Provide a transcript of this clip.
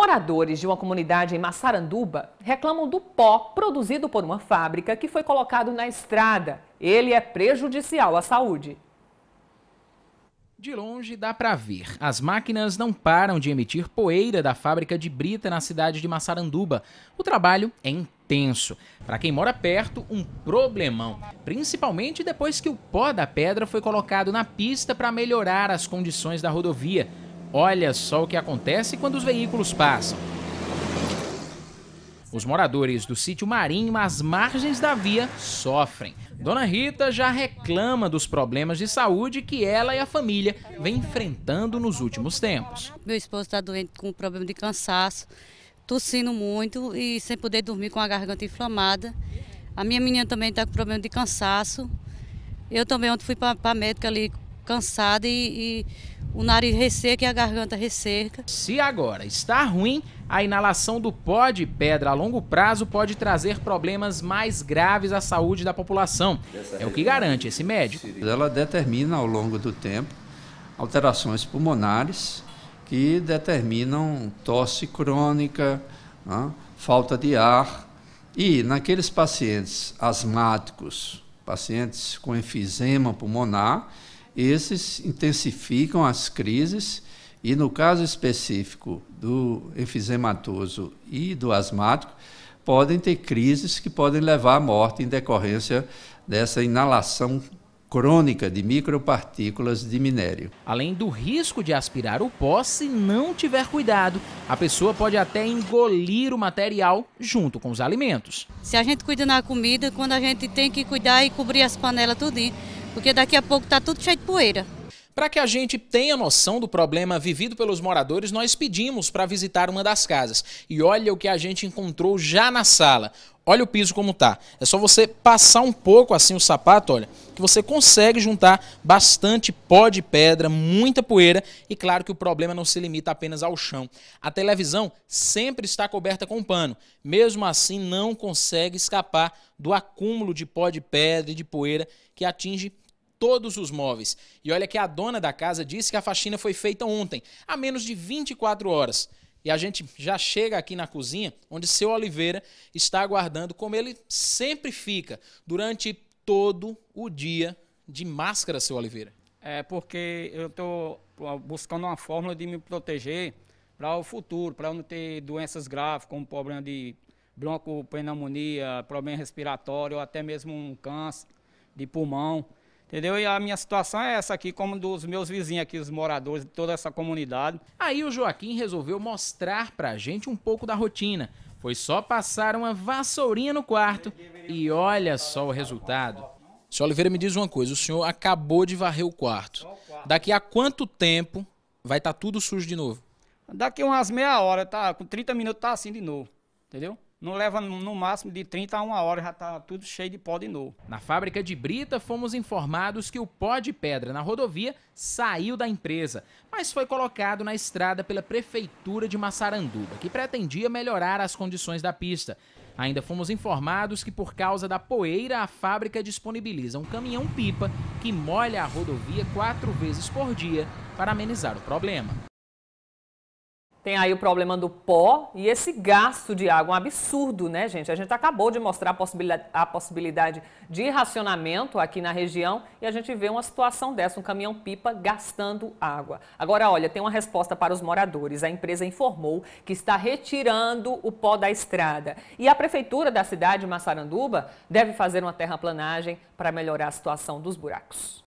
Moradores de uma comunidade em Massaranduba reclamam do pó produzido por uma fábrica que foi colocado na estrada. Ele é prejudicial à saúde. De longe dá para ver. As máquinas não param de emitir poeira da fábrica de brita na cidade de Massaranduba. O trabalho é intenso. Para quem mora perto, um problemão, principalmente depois que o pó da pedra foi colocado na pista para melhorar as condições da rodovia. Olha só o que acontece quando os veículos passam. Os moradores do sítio Marinho às margens da via sofrem. Dona Rita já reclama dos problemas de saúde que ela e a família vem enfrentando nos últimos tempos. Meu esposo está doente com um problema de cansaço, tossindo muito e sem poder dormir com a garganta inflamada. A minha menina também está com problema de cansaço. Eu também ontem fui para a médica ali cansada e, e o nariz resseca e a garganta resseca. Se agora está ruim, a inalação do pó de pedra a longo prazo pode trazer problemas mais graves à saúde da população. É o que garante esse médico. Ela determina ao longo do tempo alterações pulmonares que determinam tosse crônica, né, falta de ar. E naqueles pacientes asmáticos, pacientes com enfisema pulmonar, esses intensificam as crises e no caso específico do enfisematoso e do asmático, podem ter crises que podem levar à morte em decorrência dessa inalação crônica de micropartículas de minério. Além do risco de aspirar o pó, se não tiver cuidado, a pessoa pode até engolir o material junto com os alimentos. Se a gente cuida na comida, quando a gente tem que cuidar e cobrir as panelas tudinho, porque daqui a pouco está tudo cheio de poeira. Para que a gente tenha noção do problema vivido pelos moradores, nós pedimos para visitar uma das casas. E olha o que a gente encontrou já na sala: Olha o piso como tá. É só você passar um pouco assim o sapato, olha, que você consegue juntar bastante pó de pedra, muita poeira e claro que o problema não se limita apenas ao chão. A televisão sempre está coberta com pano. Mesmo assim, não consegue escapar do acúmulo de pó de pedra e de poeira que atinge todos os móveis. E olha que a dona da casa disse que a faxina foi feita ontem, a menos de 24 horas. E a gente já chega aqui na cozinha, onde seu Oliveira está aguardando, como ele sempre fica durante todo o dia de máscara, seu Oliveira. É porque eu estou buscando uma fórmula de me proteger para o futuro, para não ter doenças graves, como problema de bronco pneumonia, problema respiratório, ou até mesmo um câncer de pulmão. Entendeu? E a minha situação é essa aqui, como dos meus vizinhos aqui, os moradores de toda essa comunidade. Aí o Joaquim resolveu mostrar pra gente um pouco da rotina. Foi só passar uma vassourinha no quarto e olha só o resultado. Senhor Oliveira, me diz uma coisa, o senhor acabou de varrer o quarto. Daqui a quanto tempo vai estar tá tudo sujo de novo? Daqui umas meia hora, tá? Com 30 minutos tá assim de novo, entendeu? Não leva no máximo de 30 a 1 hora, já está tudo cheio de pó de novo. Na fábrica de Brita, fomos informados que o pó de pedra na rodovia saiu da empresa, mas foi colocado na estrada pela Prefeitura de Massaranduba, que pretendia melhorar as condições da pista. Ainda fomos informados que, por causa da poeira, a fábrica disponibiliza um caminhão-pipa que molha a rodovia quatro vezes por dia para amenizar o problema. Tem aí o problema do pó e esse gasto de água, um absurdo, né, gente? A gente acabou de mostrar a possibilidade, a possibilidade de racionamento aqui na região e a gente vê uma situação dessa, um caminhão-pipa gastando água. Agora, olha, tem uma resposta para os moradores. A empresa informou que está retirando o pó da estrada. E a prefeitura da cidade de Massaranduba deve fazer uma terraplanagem para melhorar a situação dos buracos.